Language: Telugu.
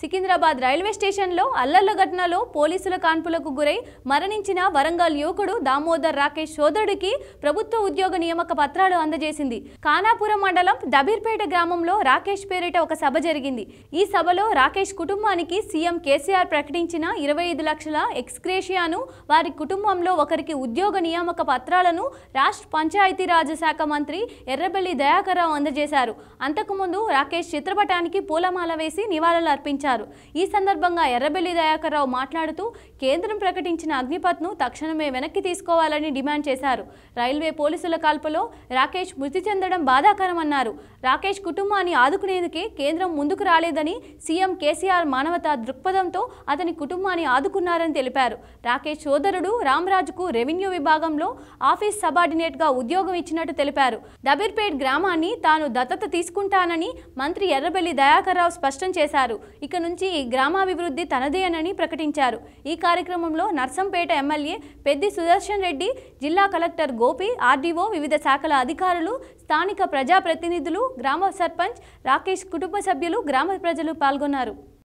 సికింద్రాబాద్ రైల్వే స్టేషన్లో అల్లర్ల ఘటనలో పోలీసుల కాన్పులకు గురై మరణించిన వరంగల్ యువకుడు దామోదర్ రాకేష్ సోదరుడికి ప్రభుత్వ ఉద్యోగ నియామక పత్రాలు అందజేసింది కానాపురం మండలం దబీర్పేట గ్రామంలో రాకేష్ పేరిట ఒక సభ జరిగింది ఈ సభలో రాకేష్ కుటుంబానికి సీఎం కేసీఆర్ ప్రకటించిన ఇరవై ఐదు లక్షల ఎక్స్క్రేషియాను వారి కుటుంబంలో ఒకరికి ఉద్యోగ నియామక పత్రాలను రాష్ట్ర పంచాయతీరాజ్ శాఖ మంత్రి ఎర్రబెల్లి రావు అందజేశారు అంతకుముందు రాకేష్ చిత్రపటానికి పూలమాల వేసి నివాళులు అర్పించారు ప్రకటించారు ఈ సందర్భంగా ఎర్రబెల్లి దయాకర్రావు మాట్లాడుతూ కేంద్రం ప్రకటించిన అగ్నిపత్ను తక్షణమే వెనక్కి తీసుకోవాలని డిమాండ్ చేశారు రైల్వే పోలీసుల కాల్పలో రాకేష్ మృతి చెందడం బాధాకరమన్నారు రాకేష్ కుటుంబాన్ని ఆదుకునేందుకే కేంద్రం ముందుకు రాలేదని సీఎం కేసీఆర్ మానవతా దృక్పథంతో అతని కుటుంబాన్ని ఆదుకున్నారని తెలిపారు రాకేష్ సోదరుడు రామ్రాజుకు రెవెన్యూ విభాగంలో ఆఫీస్ సబార్డినేట్గా ఉద్యోగం ఇచ్చినట్టు తెలిపారు దబీర్పేట్ గ్రామాన్ని తాను దత్తత తీసుకుంటానని మంత్రి ఎర్రబెల్లి దయాకర్రావు స్పష్టం చేశారు ఇక ఇక నుంచి గ్రామాభివృద్ధి తనదేనని ప్రకటించారు ఈ కార్యక్రమంలో నర్సంపేట ఎమ్మెల్యే పెద్ది సుదర్శన్ రెడ్డి జిల్లా కలెక్టర్ గోపి ఆర్డీఓ వివిధ శాఖల అధికారులు స్థానిక ప్రజాప్రతినిధులు గ్రామ సర్పంచ్ రాకేష్ కుటుంబ సభ్యులు గ్రామ ప్రజలు పాల్గొన్నారు